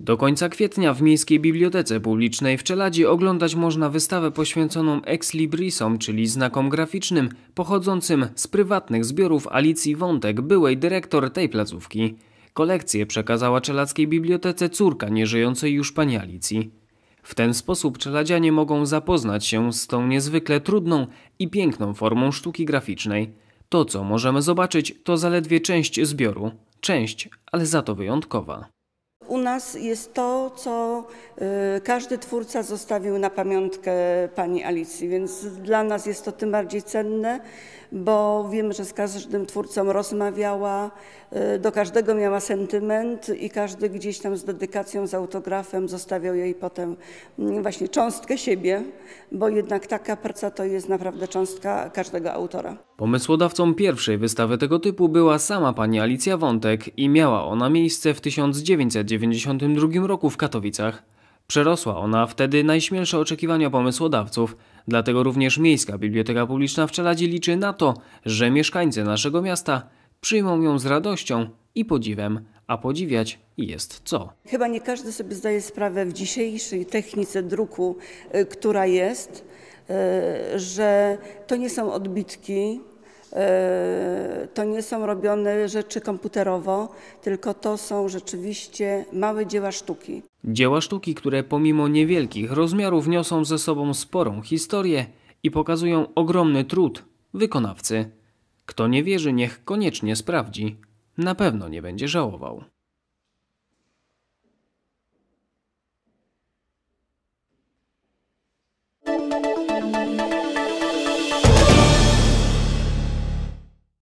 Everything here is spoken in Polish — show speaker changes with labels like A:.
A: Do końca kwietnia w Miejskiej Bibliotece Publicznej w Czeladzie oglądać można wystawę poświęconą ex librisom, czyli znakom graficznym, pochodzącym z prywatnych zbiorów Alicji Wątek, byłej dyrektor tej placówki. Kolekcję przekazała Czelackiej Bibliotece córka nieżyjącej już pani Alicji. W ten sposób czeladzianie mogą zapoznać się z tą niezwykle trudną i piękną formą sztuki graficznej. To, co możemy zobaczyć, to zaledwie część zbioru. Część, ale za to wyjątkowa
B: nas jest to, co y, każdy twórca zostawił na pamiątkę pani Alicji, więc dla nas jest to tym bardziej cenne, bo wiemy, że z każdym twórcą rozmawiała, y, do każdego miała sentyment i każdy gdzieś tam z dedykacją, z autografem zostawiał jej potem mm, właśnie cząstkę siebie, bo jednak taka praca to jest naprawdę cząstka każdego autora.
A: Pomysłodawcą pierwszej wystawy tego typu była sama pani Alicja Wątek i miała ona miejsce w 1990 1992 roku w Katowicach. Przerosła ona wtedy najśmielsze oczekiwania pomysłodawców, dlatego również Miejska Biblioteka Publiczna w Czeladzie liczy na to, że mieszkańcy naszego miasta przyjmą ją z radością i podziwem, a podziwiać jest co.
B: Chyba nie każdy sobie zdaje sprawę w dzisiejszej technice druku, y, która jest, y, że to nie są odbitki, E, to nie są robione rzeczy komputerowo, tylko to są rzeczywiście małe dzieła sztuki.
A: Dzieła sztuki, które pomimo niewielkich rozmiarów niosą ze sobą sporą historię i pokazują ogromny trud wykonawcy. Kto nie wierzy, niech koniecznie sprawdzi. Na pewno nie będzie żałował.